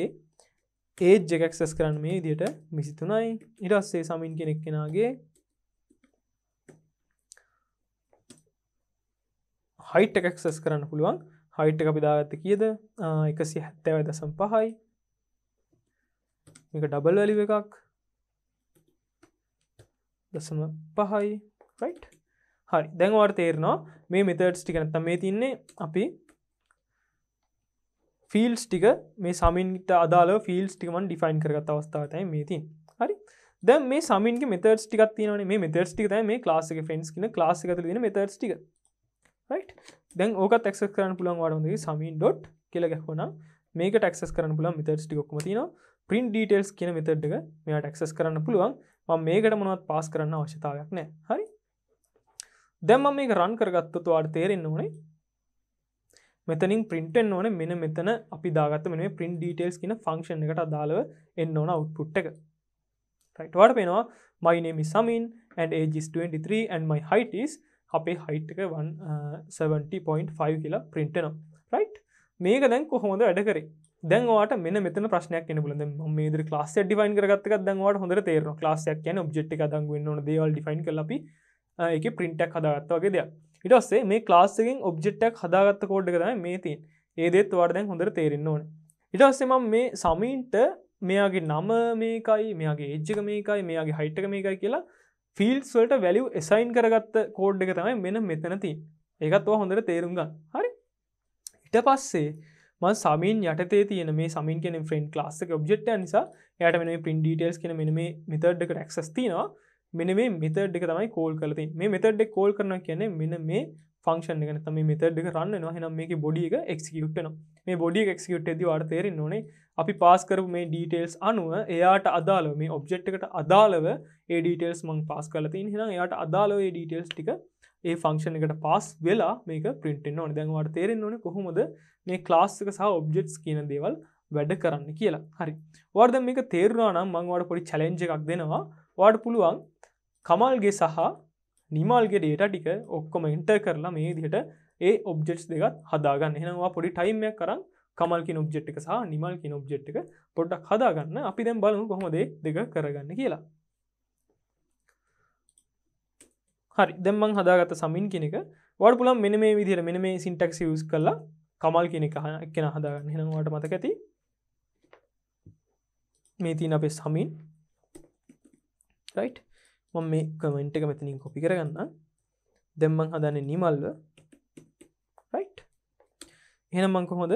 ඒජ් ජෙකක්සස් කරන්න මේ දියට මිසිතුනයි ඉටස්සේ සමීන් කෙනෙක් කෙනගේ හයිට එකක්සස් කරන්න පුළුවන් හයිට් එක පිදාගත්ත කියද එකසි හැත්තැවයි දසම් පහයි එක ඩබල් වැලි එකක් දසම පහයි රයිට් හරි දැන්වට තේරනවා මේ මෙතට්ස් ටිකනත්ත මේ තින්නේ අපි ෆිල්ස් ටික මේ සමින්ට අදාල ෆිල්ස් ටිකමන් ඩිෆයින් කරගත් අවස්ථාවතයි මේ තින් හරි දැ මේ සමින් මෙතට් ටික් තින මේ මෙතට් ටික මේ ලාසික ෆෙන්ස් කියන ලාසික තින මෙතට් ටික දැන් ඕක තැක්ස කරන පුළන් වඩන්ගේ සමින් ඩොට් කෙලගැහොන මේක ටක්සස් කරන පුළන් මෙතට් ටිකොක්ම තින පින් ඩීටෙල්ස් කියන මෙතට්ක මෙයා ටක්සස් කරන්න පුළුවන් මේකට මොනවත් පාස් කරන්න අවශ්‍යතාවයක් නෑ හරි දැම්ම මේක රන් කරගත්තතු අට තේරෙන්න්න ඕනේ මෙතනින් පින්ටෙන් ඕන මෙන මෙතන අපි දාගත්ත මෙ පින් ඩීටේල්ස් කියන ෆංක්ෂන් එකට අදාළව එන්න ඕන අවුපුට් එක වට පෙනවා මයිනමි සමින් my height is අපේ හයිට් එක 70.5 uh, කියලා පින්ටනවා රයි් මේක දැන් කොහොමද වැඩ කරේ දැන්වාට මෙ මෙත ප්‍රශ්නයක් න ල මේද ලාස් ඩිෆයින් කරගත්ක දන්වාට හොඳ තේරන ලාසයක් කියන බ්ෙට් එක දන්ගන්න දේවල් ඩිෆයින් කලපි එක පින්ටක් හදාගත්ත වගේ දෙයක් ඉටස්සේ මේ ලාස්සකින් ඔබ්ෙට්ටක් හදාගත්ත කෝඩ් එකතයි මේ තින් ඒදෙත් වර්දැන් හොඳර තේරෙන්න්න ඕන ඉටස්සෙම මේ සමීන්ට මෙයාගේ නම මේකයි මෙයාගේ එච්චක මේකයි මෙයාගේ හයිට්ක මේකයි කියලා ෆිල්ස්වලට වැලිව් එසයින් කරගත්ත කෝඩ් එක තමයි මෙන මෙතනති ඒකත්වා හොඳට තේරුම්ගන්න හරි ඉට පස්සේ ම සමීන් යටතේ තියන මේ සමින් කෙන ෆ්‍රෙන්් ලාස්සක ඔබ්ෙට් නිසා යට මෙ පින් ඩීටේල්ස් කෙන මෙ මේ මෙතඩ්ඩක රක්සස්තිනවා මෙන මේ මෙතඩ් එක තමයි කෝල් කලතින් මේ මෙතඩ්ඩෙක් කෝල් කරන කියන්නේ මෙන මේ ෆංක්ෂන් එක තම මෙතඩ්ඩ රන්න නොහෙනම් මේ බොඩි එක එක්කියුට්න මේ බොඩි එක්කියුට් ඇති අර්තේරෙන් නොනේ අපි පාස් කරපු මේ ඩීටේල්ස් අනුව එයාට අදාලව මේ ඔබ්ෙක්් එකට අදාලව ඒ ඩීටේල්ස් මං පාස් කලතින් හෙනම් එයාට අදාලව ඒ ඩීටේල්ස් ටික ඒ ෆංක්ෂණ එකට පස් වෙලා මේක පින්ටෙන් ඕන දැන්වට තේරෙන් ඕන කොහොමද මේ ක්ලාස්සක සහ ඔබ්ජෙට්ස් කියන දේවල් වැඩ කරන්න කියලා හරි වර්ද මේක තේරුණනම් මංවාට පොඩි චලෙන්ජ එකක් දෙනවා වාඩ පුළුවන් කමල්ගේ සහ නිමල්ගේ ඩේට ටික ඔක්කොම ඉන්ට කරලා මේ දිට ඒ ඔබ්ෙට් දෙකත් හදාගන්න හෙනවා පොඩි ටයිම්යක් කරන්න කමල්කින් ඔබ්ෙට්ක සහ නිමල්කින් ඔබ්ෙට්ක පොඩ්ඩක් හදාගන්න අපි දැම් බලමු කොහොමදේ දෙක කරගන්න කියලා හරි දෙම්මං හදාගත සමින් කෙනෙක වඩ පුලම් මෙන මේ විදිර මෙන මේ සිින්ටක්ස් යස් කරලා කමල් කෙනෙක කෙන හදාගන්න හෙනවාට මතක ඇති මේ තින් අපේ සමින් රයිට් මම මේ කමෙන්ට් එක මෙතනින් කොපි කරගන්න දෙම්මං හදන්න නිමල්ව රයිට් එහෙන මංක හොද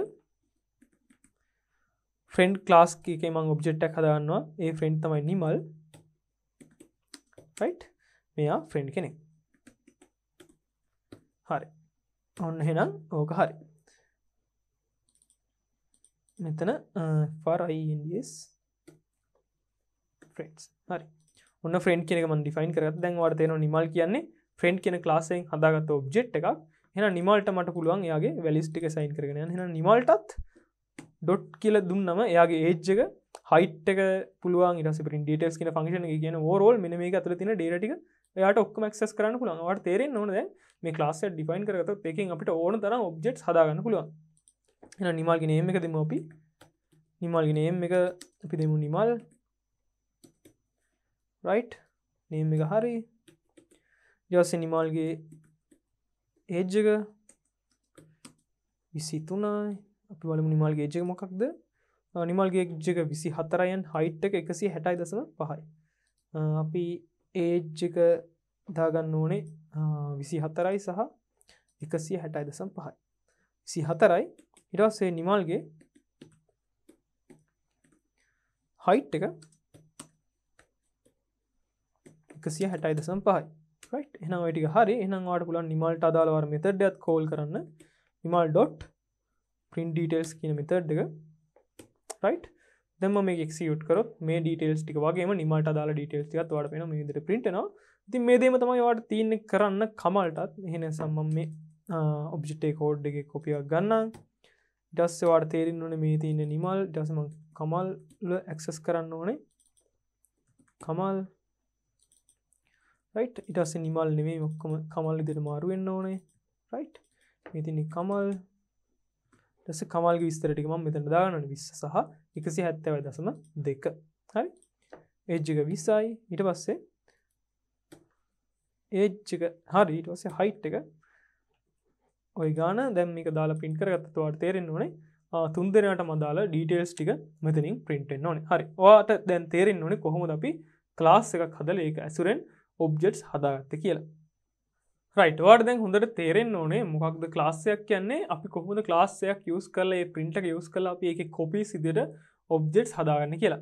ෆ්‍රෙන්ඩ් ලාස් එක මං ඔබ්ජෙට්ටක් හදන්නවා ඒ ෆ්‍රෙන්ඩ් තමයි නිමල් රයිට් මෙයා ෆ්‍රෙන්ඩ් කෙනෙක් හරි ඔන්න හෙනම් ඕක හරි මෙතන ෆරයිස් uh, ෆ්‍රෙන්ඩ්ස් හරි ඔන්න ෆ්‍රෙන්් කෙනෙක මන්ඩිෆයින් කරත් දැන්වට තේෙන නිමල් කියන්නේ ෆ්‍රෙන්් කියන ලාසයෙන් හදාගත්ත ඔබ්ජෙට් එකක් හෙන නිමල්ට මට පුළුවන් යාගේ වැලිස්ටික සයින් කරගෙන හෙන නිමල්ටත් ඩොට් කියල දුන්නම එයාගේ ඒජ්ජක හයිට්ක පුළුවන් ඉරස පින් ඩටස් කියන ෆංක්ෂන කියන ෝරෝල් මෙන මේ අතර තින ඩේටික යාට ඔක්කම ක්සස් කරන්න පුළුවන්ට තේරෙන් නොනද මේ ලාස ඩිෆයින් කරත පෙකින් අපට ඕන තර ඔබ්ජෙට් හදාගන්න පුළුවන් එ නිමල්ගෙන එක දෙමෝපි නිමල්ගෙන එක අපි දෙමු නිමල් රයිට් නේම එක හරි ජසිනිමල්ගේ ඒජ්ජක විසි තුනයි අපි වල නිමල්ගේ ඒජක මොකක්ද නිමල්ගේ ජක විසි හතරයන් හයිට්ටක එකසි හැටයි දසව පහයි අපි ඒජ්ජක දාගන්න ඕනේ විසි හතරයි සහ එකසිය හැටයි දසම් පහයි සි හතරයි ඉටස්සේ නිමල්ගේ හයිට් එක එකසිය හැටයි දසම් පහයි එනවැටි හරි එනවාට පුලන් නිමල්ට අදාලවර මෙතඩ්ඩත් කෝල් කරන්න නිමල් ඩොට් පින් ඩීටෙල්ස් කියන මෙතඩ්ඩක රයිට් දෙම මේ එක්සිියුට් කරොත් මේ ඩීටෙල්ස් ටික වගේ නිමට දාලා ඩීටෙල්ස් එකත් වට වෙන විදිර පිටනවා ති මේ දේම තමයි වාට තියන්න කරන්න කමල්ටත් එහෙන සම්මම් මේ ඔබ්ජිටේ කෝඩ් එක කොපියක් ගන්න ඩස්ස වාට තේරෙන් ඕන මේ තියන්න නිමල් ඩසම කමල්ල ඇක්සස් කරන්න ඕනේ කමල් රයිට් ඉටස නිමල් නෙවේ ඔක්කම කමල් ඉදිර මාරුවෙන්න්න ඕනේ රයිට් මෙතින්නේ කමල් ස කමල් විස්තරටිකම මෙතන දාගන විස්ස සහ එකසි හැත්තවයි දසම දෙක හරි එජ්ජක විස්සයි ඉට පස්සේ ඒච්චක හරි ඊට පස්සේ හයිට් එක ඔය ගාන දැම් එක දාලා පින් කරගත්තතුවාට තේරෙන් ඕනේ තුන්දරනට මදාලා ඩීටේල්ස් ටික මෙතනින් පින්ටෙන් ඕනේ හරි වාට දැන් තේරෙන් ඕනේ කොහොමද අපි ලාස් එකක් හදල ඒක ඇසුරෙන් ඔබ්ජෙට්ස් හදාගත්ත කියලා රයිටවර්දැ හොඳට තේරෙන් ඕනේ මොකක්ද ලාස්සයක් කියන්නේ අපි කොහොද ලාස්සයක් යස් කරලේ පින්ට යස් කල අපි එක කොපි සිදිට ඔබ්ජෙට්ස් හදාගන්න කියලා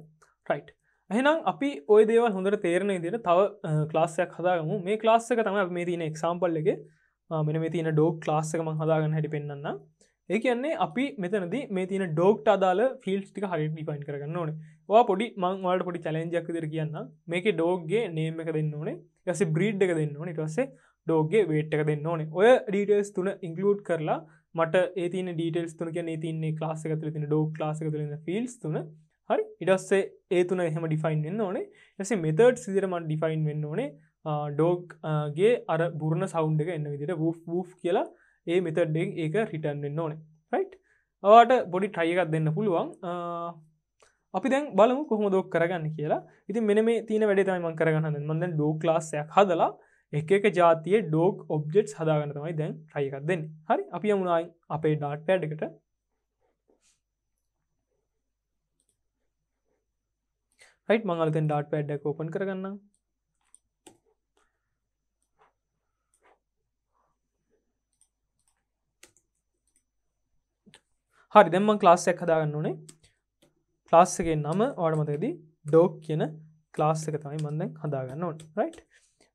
රයිට් ඇහෙනම් අපි ඔය දේව හොඳට තේරණ ඉදිට තව ලාස්සයක් හදාගමු මේ ලාස්සක තම මේ තින එක්සාම්පල්ලගේ මෙන මේ තින ඩෝක් ලාස්සකම හදාගන්න හැටි පෙන්න්න ඒ කියන්නේ අපි මෙතනද මේ තින ඩෝක්ට අදාල ෆිල්ස් ටික හරි ඩිෆයින් කරන්න ඕන වා පොඩි මංවාට පොඩි චලෙන්ජක් දෙර කියන්න මේක ඩෝග්ගේ නේම එක දෙන්න ඕනේ යස බ්‍රීඩ් එක දෙන්න ඕන ටවස්සේ ඩෝගගේ වේට් එක දෙන්න ඕනේ ඔය ඩීටස් තුන ඉංගලූඩ් කරලා මට ඒතින ඩීටෙල්ස් තුන කිය තින්නේ ලාස එකතර තින ඩෝක් ලාසක තුරන්න ෆිල්ස් තුන හරි ඉඩස්සේ ඒ තුන එහෙම ඩිෆයින් වෙන්න ඕනේ යසේ මෙතඩ් සිදිරමන් ඩිෆයින් වෙන්න ඕනේ ඩෝග්ගේ අර බුරණ සෞන්් එක එන්න විදිට වූ් වූ් කියලා ඒ මෙතඩ්ඩෙන් ඒක හිටන්න්න ඕන රයිට් අවාට බොඩි ට්‍රයිකත් දෙන්න පුළුවන් අපි දැන් බලමු කොහොම දෝක් කරගන්න කියලා ඉති මෙන මේ තින වැඩ තමයිමන් කරගන්න මඳ ඩෝක් ලාස්සයක් හදලා එක එක ජාතිය ඩෝක් ඔබ්ජෙට් හදාගන්න තමයි දැන් ට්‍රයිකත් දෙන්න හරි අපි මුණයි අපේ ඩාට් පැඩ්කට යිට මංගලතෙන් ඩාට් පැඩ්ඩක් ඕපන් කරගන්නවා හරි දෙම්ම ලාස්සයක් හදාගන්න ඕනේ ලාස්සගේ නම ඕඩමතකද ඩෝක් කියන ලාස් එක තමයි මන්දැන් හදාගන්න ඕට රයි්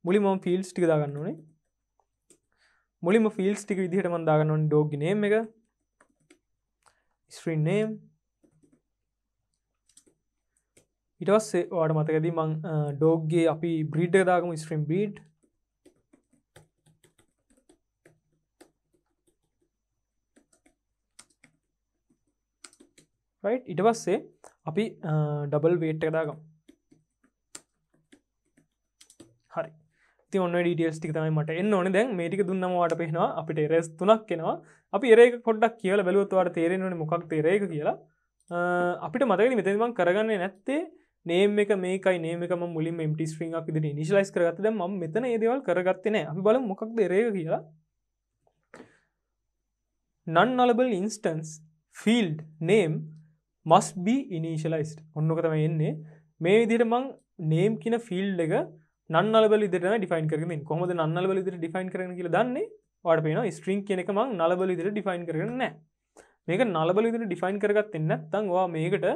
මුලි මම ෆිල්ස් ටික දාගන්න ඕනේ මුලිම ෆිල්ස් ටික විදිහට මන්දාගන්න ඕන ඩෝග් නේම් එක ස්්‍රී නේම් ඉටස්සේ ඕඩ මතකද මං ඩෝග්ගේ අපි බ්‍රීඩ් දාගම ස්ත්‍රීම් බීඩ් රයි් ඉට පස්සේ අපි ඩබල් වේට් කදාගම් හරි ඔන්න ඩියස් ටික තමයි මට එන්න ඕන දැන් මේටික දුන්නමවාට පෙනවා අපිට රෙස් තුනක් කෙනවා අපි ඒරෙක කොඩක් කියල බැලුවත්වාට තේරෙනවන මොකක් තේරේක කියලා අපිට මතක මෙතනිවන් කරගන්න නැත්තේ නේම එක මේකයි නේමකම මුලින් මටි ස්්‍රිං අපි නිශලයිස් කරගත්ත ම මෙතන ඒදවල් කරගත්තන අපි බල මොකක් දේරේක කියලා non nullable instance field name මස් බ ඉනිශලයිස්ට ඔන්නොකතම එන්නේ මේ විදිට මං නේම් කියන ෆිල් එක නල්බල ට ඩිෆයින් කරම කොමද නල්බල ට ඩිෆයින් කරන කියල දන්නේ වාට පේන ස්ට්‍රීන් කියනෙක මං නලබල ඉදිර ඩිෆයින් කරන මේක නලබල ඉදිර ඩිෆයින් කරගත් එන්න තංවා මේකට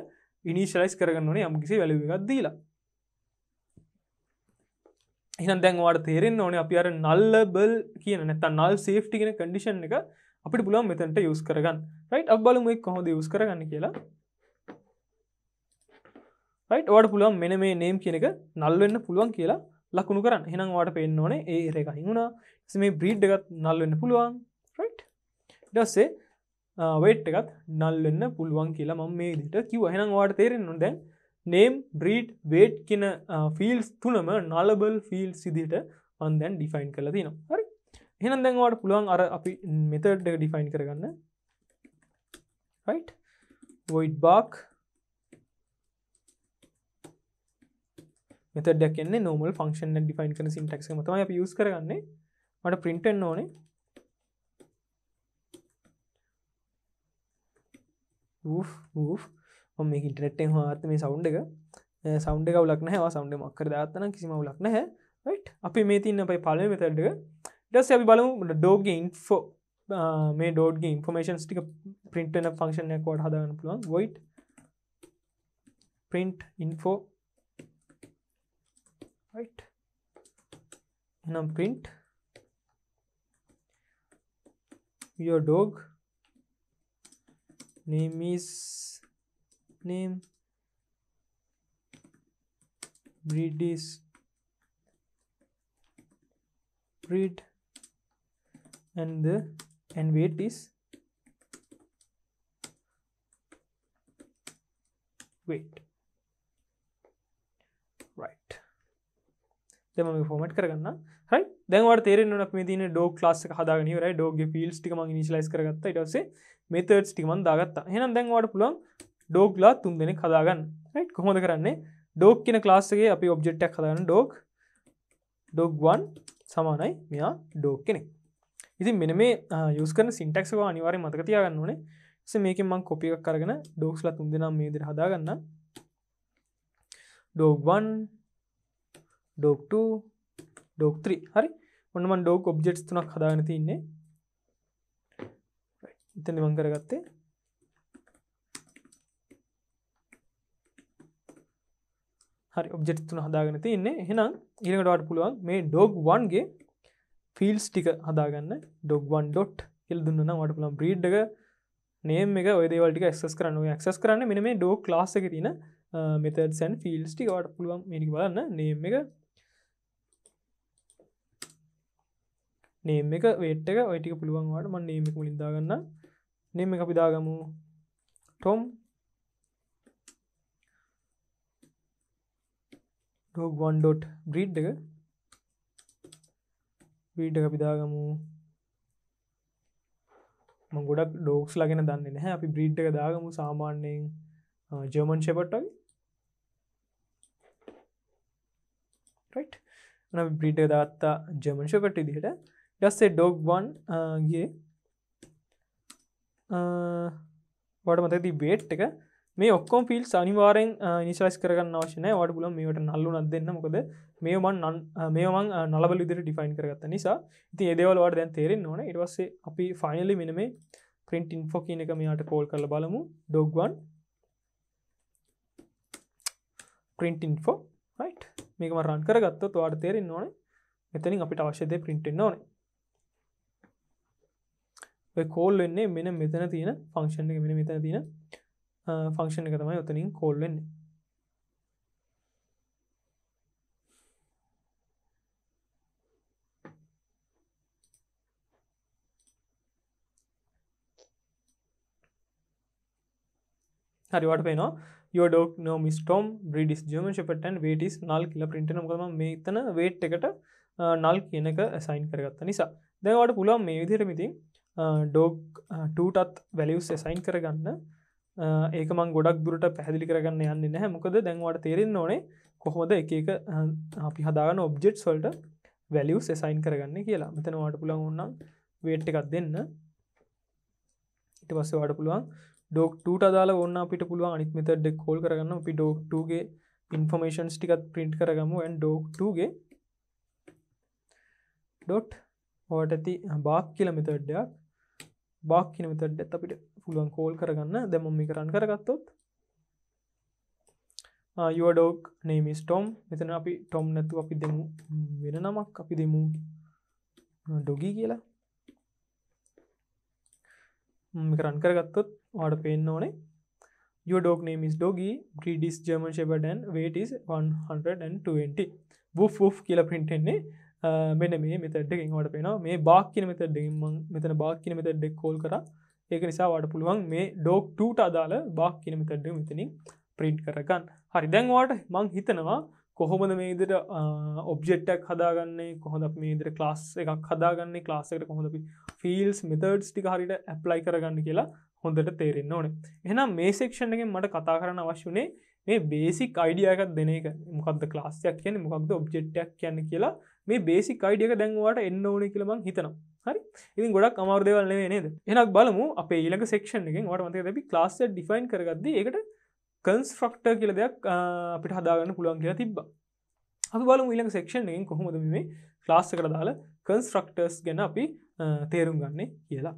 ඉනිශලයිස් කරගන්නනේ යම්කිසි වැලගත් දීලා එහන් දැන්වාට තේරෙන් ඕන අපි අර නල්ලබල් කියන නැත නල් සේෆ්ටි කියෙන කඩිෂන් එක අපි පුළන් මෙතැන්ට යස් කරගන්න රයි් අබලම එක් කොහොද යස් කරගන්න කියලා රයිට් වට පුළුවන් මෙන මේ නේම් කියනක නල්වෙන්න පුළුවන් කියලා ලකුණු කරන්න හෙනම් වාට පෙන්න්න ඕන ඒ රක හිඟුණා මේ බ්‍රීඩ් එකත් නල්වෙන්න පුළුවන් රයිට් ඩස්සේ වේට් එකත් නල්වෙන්න පුළුවන් කියලා මම මේ දිට කිව හෙනම් වාට තේරෙන් නො දැන් නේම් බ්‍රීඩ් වේට් කියන ෆිල්ස් තුනම නලබල් ෆිල් සිදිට අන්දැන් ඩිෆයින් කල තින හරි හෙනම් දැන්වාට පුළුවන් අර අපි මෙතඩ් ඩිෆයින් කරගන්න රයිට් වොයිඩ් බාක් මෙතඩයක් එන්න නෝමල් ෆංක්ෂන ඩිෆයින් කන සිම්ටක් මතම යස් කරගන්න මට පින්ටෙන් ඕනේ මම ඉටනෙට්ෙන් හත් මේ සෞන්් එක සෞන්් එක ලක් නෑ සෞන්ඩ මක්කර දාත්තන කිසිම ලක් නැහැ ට් අපි මේ තින්න පයි පලය මෙතඩ්ඩ ඩස් ඇි බලමු ඩෝගයින් ෆෝ මේ ඩෝඩ්ගේ ඉන්ෆර්මේෂන් ටික පින්ටන ෆංක්ෂනයක් කොට හදාගන්න පුළුවන් void print info right now print your dog name is name breed is breed and the and weight is weight right දෙම ෆෝමට් කරගන්න හයි දැන්වට තේරෙන්න්නට මේ ඩෝ ලාස් හදාගන රයි ඩෝග ිල්ස් ටික මං නිශලයිස් කරගත්ත ටස මෙතර්ස් ටිකමන් දාගත්තා හෙන දැන්වට පුළන් ඩෝග්ලා තුන් දෙනෙක් හදාගන්න රයි් කොහොද කරන්නේ ඩෝක් කියන ලාස්සගේ අපි ඔබ්ෙට්ක් හදාගන්න ඩෝක් ඩෝග්වන් සමානයි මෙයා ඩෝක් කෙනෙක් ඉතින් මෙන මේ යස් කන සිින්ටක්ක අනිවාරය මතකතියාගන්න ඕනේ මේක මං කොපියක් කරගෙන ඩෝක්ස්ලා තුන් දෙනම් මේදර හදාගන්න ඩෝග්වන් ඩෝක් ඩෝක් හරි ඔන්නමන් ඩෝක් ඔබ්ජෙට් තුනක් හදාන තින්නේ ඉතන මං කරගත්තේ හරි ඔබ්ෙට් තුන හදාගෙන තින්නේ හෙනම් ඉළඟටවාට පුළුවන් මේ ඩෝග් වන්ගේ ෆිල්ස් ටික හදාගන්න ඩොග්වන් ඩොට් කෙල් දුන්න වට පුළන් බ්‍රීඩ්ඩක නේම එක ඔදේවලට ක්සස් කරන්න ක්සස් කරන්න මෙන මේ ඩෝ ලාසක තින මෙතසන් ෆිල්ස් ටිකට පුළුවන් මිනි බලන්න නේම එක නේම එක වේට් එක ඔයිටික පුළුවන්වාට ම නේමෙක් ලින්දාගන්න නේම අපි දාගමු ටොම් ඩොග්වන්ඩොට් බ්‍රීඩ් එක බීඩ අපි දාගමු ගොඩක් ඩෝක්ස් ලගෙන දන්න නැහැ අපි බ්‍රීඩ් එක දාගමු සාමාන්‍යයෙන් ජර්මන් ෂෙපට්ටයි බ්‍රීඩ් දාත්තා ජර්මන් ෂපට්ටි දිහට just say dog1 ගේ වඩ මත ති බේට් එක මේ ඔක්කෝම් පිල් සනිවාරෙන් නිශස් කරගන්න වශන වඩ පුල මේට නල්ලු නත් දෙන්න මොකද මේමන් නන් uh, මේමන් uh, නලබල ඉදිර ඩිෆයින් කරගත්ත නිසා ඉති ඒදවල්වාට දැන් තේරෙන් ඕන ඉටවස්සේ අපි ෆයිනල්ලි මෙන මේ ප්‍රින්ට ඉන්ෆෝ කියන එක මෙයාට කෝල් කරල බලමු ඩොක්වන් ප්‍රින්ට ඉන්ෆෝ මේක මරන් කරගත්ත තුවාට තේරෙන් ඕන එතනින් අපිට අවශ්‍යද ප්‍රින්ටෙන් ඕනේ කෝල් වෙන්නේ මෙන මෙතන තියෙන ෆංක්ෂන් එක මෙන මෙතන තියෙන ෆංක්ෂණ එක තමයි ඔතනින් කෝල් වෙන්නේ හරිවට පේනවා යෝඩෝක් නෝ මිස්ටෝම් බ්‍රඩිස් ජර්මන් ශපටන් වේටිස් නල් කියල පින්ට නොකම මේතන වේට් එකට නල් කියනක සයින් කරගත්ත නිසා දැවට පුළන් මේ විදිරමිතින් ඩෝග්ටත් වැලියස් එසයින් කරගන්න ඒක මං ගොඩක් දුරට පැහදිලි කරගන්න යන්න නැහැ මොකද දැන්වට තේරෙන් ඕනේ කොහොද එක එක අපි හදාගන්න ඔබ්ජෙට් සොල්ට වැලියස් එසයින් කරගන්න කියලා මෙතනවාට පුළන් ඔන්නම් වේට් එකක් දෙන්න ඉට පස්සේ වාට පුළුවන් ඩෝක්ට අදාල ඔන්න අපිට පුළුව අනිත් මෙතඩ කෝල් කරගන්න අපි ඩෝක්ටගේ ඉන්ෆර්මේෂන්ස් ටිකත් පින්ට් කරගමු ඇන් ඩෝක්ටගේ ඩොට් ඕට ඇති බාක් කියල මෙතඩ්ඩයක් බාක් කියන මෙතට ඇත් අපිට පුළුවන් කෝල් කරගන්න දැම මේ කරන්න කරගත්තොත් යඩෝක් නේමිස් ටෝම් මෙතන අපි ටොම් නැතු අපි දෙමු වෙන නමක් අපි දෙමු ඩොගී කියලා කරන් කරගත්තොත් වාඩ පේන්න ඕනේ යඩෝක් නේමිස් ඩෝගී ්‍රඩිස් ජර්මන් ශෙබඩන් වේටස් 120 බූ ෆූ් කියල පින්ටෙන්නේ මෙන්න මේ මෙතඩ්ඩකින් වට පේනවා මේ බාක්්‍යන මෙතඩ්ඩම මෙතන බාක්්‍යන මෙතඩ්ඩෙක් කෝල් කර ඒක නිසාවට පුළුවන් මේ ඩෝක්ටට අදාල බාක්්‍යන මෙතඩ්ඩ මෙතනින් ප්‍රින්ට් කරගන්න හරි දැන්වාට මං හිතනවා කොහොමද මේ ඉදිට ඔබ්ෙක්්ටක් හදාගන්නේ කොහොඳ මේ ඉදිර ලාස් එකක් හදාගන්නේ ලාසකට කොහොඳපි ෆිල්ස් මෙතඩ්ස් ටි හරිට ඇප්ලයි කරගන්න කියලා හොඳට තේරෙන්න්න ඕන එහම් මේ සෙක්ෂණගෙන් මට කතා කරන අවශ්‍යනේ මේ බේසික් අයිඩියයකත් දෙන එක මොකක්ද ලාස්සයක් කියන මොකක්ද ඔබ්ෙක්්ටක් කියන්න කියලා මේ බේසි කයිඩියක දැන්වාට එන්න ඕන කියලබං හිතනවා හරි ඉති ගොඩක් අමාර්දවල්ල නේද එනක් බලමු අප ඊළඟ සෙක්ෂන් එකෙන් වට මතක දැබි ලාස් ඩිෆයින් කරගද එකට කන්ස්ෆ්‍රක්ටර් කියල දෙයක් අපිට හදාගන්න පුළුවන් කියලා තිබ්බ අපි බලමු ඊළඟ සෙක්ෂන් එකෙන් කොහොමද මේ ලාස්ස කරදාලා කන්ස්ට්‍රක්ටර්ස් ගැන අපි තේරුම් ගන්නේ කියලා